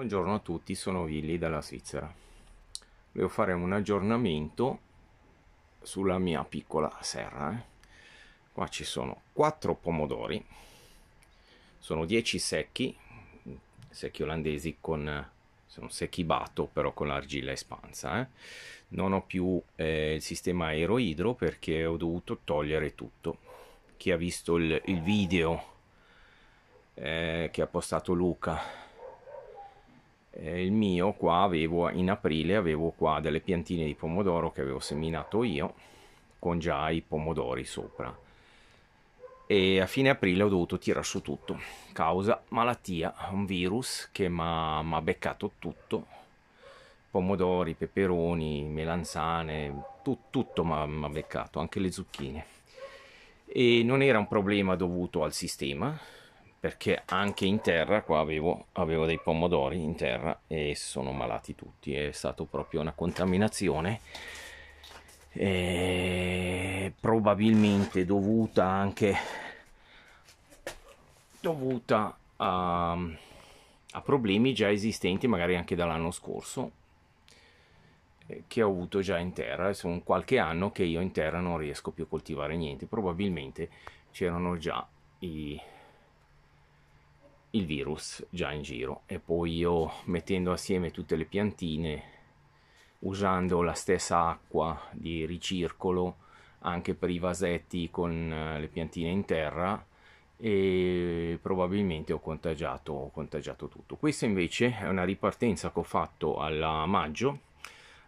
Buongiorno a tutti, sono Willy dalla Svizzera. Volevo fare un aggiornamento sulla mia piccola serra. Eh. Qua ci sono quattro pomodori, sono 10 secchi, secchi olandesi con sono secchi bato però con l'argilla espansa. Eh. Non ho più eh, il sistema aeroidro perché ho dovuto togliere tutto. Chi ha visto il, il video eh, che ha postato Luca eh, il mio qua avevo in aprile avevo qua delle piantine di pomodoro che avevo seminato io con già i pomodori sopra e a fine aprile ho dovuto tirar su tutto causa malattia un virus che mi ha beccato tutto pomodori peperoni melanzane tu, tutto mi ha beccato anche le zucchine e non era un problema dovuto al sistema perché anche in terra qua avevo, avevo, dei pomodori in terra e sono malati tutti è stata proprio una contaminazione e probabilmente dovuta anche dovuta a, a problemi già esistenti magari anche dall'anno scorso eh, che ho avuto già in terra e sono qualche anno che io in terra non riesco più a coltivare niente probabilmente c'erano già i il virus già in giro e poi io mettendo assieme tutte le piantine usando la stessa acqua di ricircolo anche per i vasetti con eh, le piantine in terra e probabilmente ho contagiato, ho contagiato tutto. Questa invece è una ripartenza che ho fatto a maggio,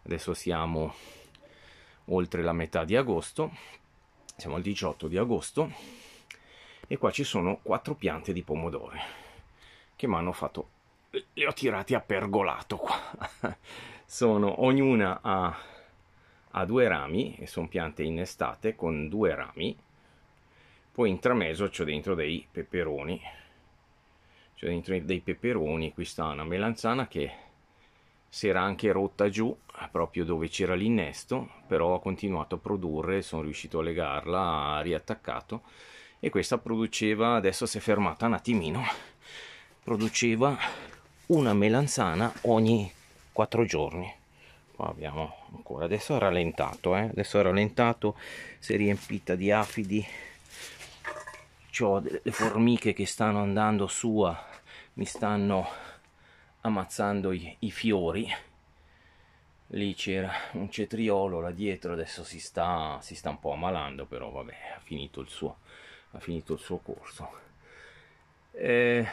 adesso siamo oltre la metà di agosto, siamo al 18 di agosto e qua ci sono quattro piante di pomodoro che mi hanno fatto eh, li ho tirati a pergolato qua sono ognuna a, a due rami e sono piante innestate con due rami poi in intrameso c'ho dentro dei peperoni c'ho dentro dei peperoni qui sta una melanzana che si era anche rotta giù proprio dove c'era l'innesto però ho continuato a produrre sono riuscito a legarla ha riattaccato e questa produceva adesso si è fermata un attimino produceva una melanzana ogni quattro giorni qua abbiamo ancora adesso ha rallentato eh? adesso ha rallentato si è riempita di afidi ho delle formiche che stanno andando su mi stanno ammazzando i, i fiori lì c'era un cetriolo là dietro adesso si sta, si sta un po' ammalando però vabbè ha finito il suo, ha finito il suo corso eh,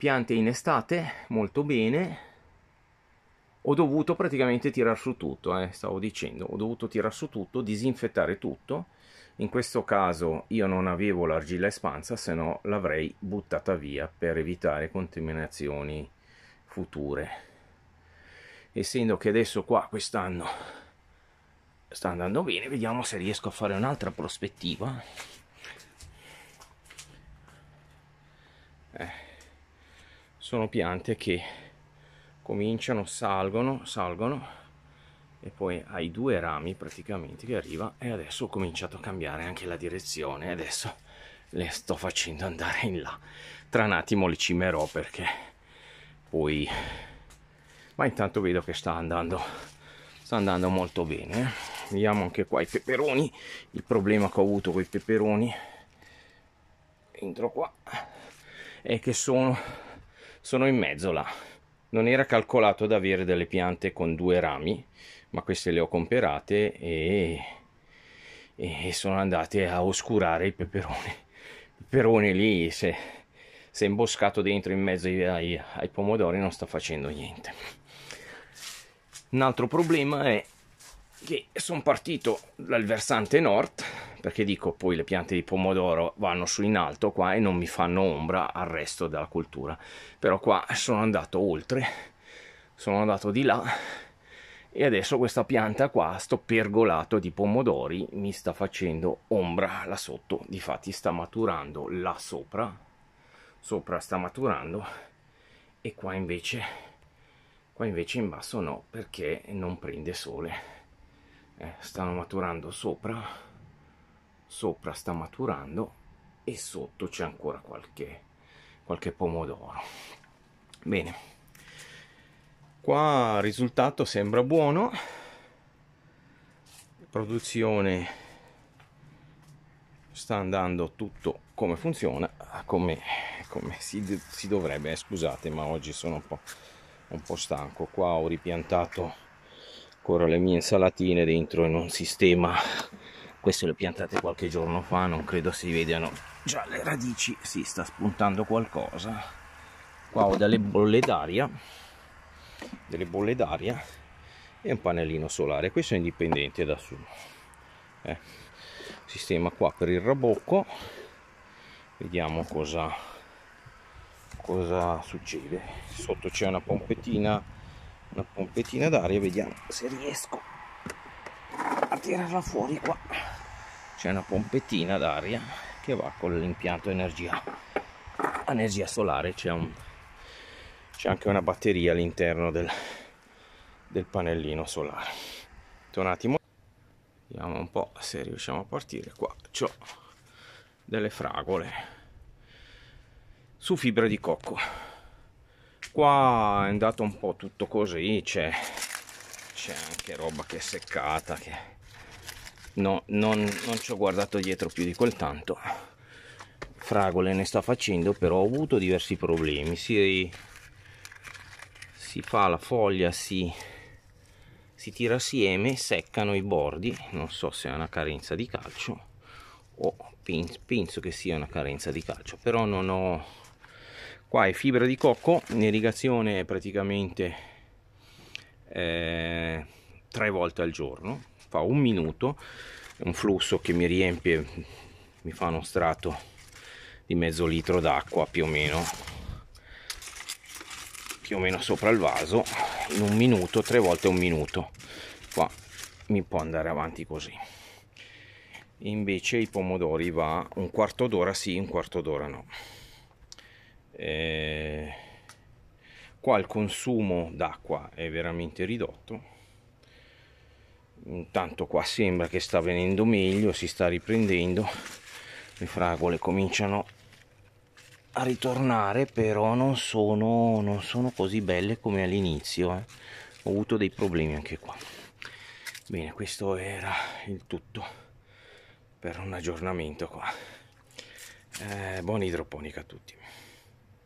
piante in estate molto bene ho dovuto praticamente tirar su tutto eh, stavo dicendo ho dovuto tirar su tutto disinfettare tutto in questo caso io non avevo l'argilla espansa se no l'avrei buttata via per evitare contaminazioni future essendo che adesso qua quest'anno sta andando bene vediamo se riesco a fare un'altra prospettiva eh sono piante che cominciano, salgono, salgono e poi hai due rami praticamente che arriva e adesso ho cominciato a cambiare anche la direzione adesso le sto facendo andare in là tra un attimo le cimerò perché poi ma intanto vedo che sta andando sta andando molto bene eh. vediamo anche qua i peperoni il problema che ho avuto con i peperoni entro qua è che sono sono in mezzo là. Non era calcolato ad avere delle piante con due rami, ma queste le ho comperate e, e sono andate a oscurare i peperoni. Il peperone lì, se, se imboscato dentro in mezzo ai, ai pomodori, non sta facendo niente. Un altro problema è che sono partito dal versante nord perché dico poi le piante di pomodoro vanno su in alto qua e non mi fanno ombra al resto della cultura però qua sono andato oltre sono andato di là e adesso questa pianta qua sto pergolato di pomodori mi sta facendo ombra là sotto difatti sta maturando là sopra sopra sta maturando e qua invece qua invece in basso no perché non prende sole eh, stanno maturando sopra sopra sta maturando e sotto c'è ancora qualche, qualche pomodoro. Bene, qua il risultato sembra buono, produzione sta andando tutto come funziona, come, come si, si, dovrebbe, eh, scusate ma oggi sono un po', un po' stanco, qua ho ripiantato ancora le mie insalatine dentro in un sistema queste le ho piantate qualche giorno fa non credo si vedano già le radici si sta spuntando qualcosa qua ho delle bolle d'aria delle bolle d'aria e un pannellino solare questo è indipendente da su eh. sistema qua per il rabocco vediamo cosa cosa succede sotto c'è una pompettina una pompettina d'aria vediamo se riesco tirarla fuori qua c'è una pompettina d'aria che va con l'impianto energia energia solare c'è un c'è anche una batteria all'interno del, del pannellino solare un attimo vediamo un po' se riusciamo a partire qua c'ho delle fragole su fibra di cocco qua è andato un po' tutto così c'è anche roba che è seccata che no, non, non ci ho guardato dietro più di quel tanto fragole ne sto facendo però ho avuto diversi problemi si, si fa la foglia si, si tira assieme seccano i bordi non so se è una carenza di calcio o penso che sia una carenza di calcio però non ho qua è fibra di cocco l'irrigazione è praticamente eh, tre volte al giorno fa un minuto è un flusso che mi riempie mi fa uno strato di mezzo litro d'acqua più o meno più o meno sopra il vaso in un minuto tre volte un minuto qua mi può andare avanti così invece i pomodori va un quarto d'ora sì un quarto d'ora no eh, qua il consumo d'acqua è veramente ridotto intanto mm, qua sembra che sta venendo meglio si sta riprendendo le fragole cominciano a ritornare però non sono, non sono così belle come all'inizio eh. ho avuto dei problemi anche qua bene questo era il tutto per un aggiornamento qua eh, buona idroponica a tutti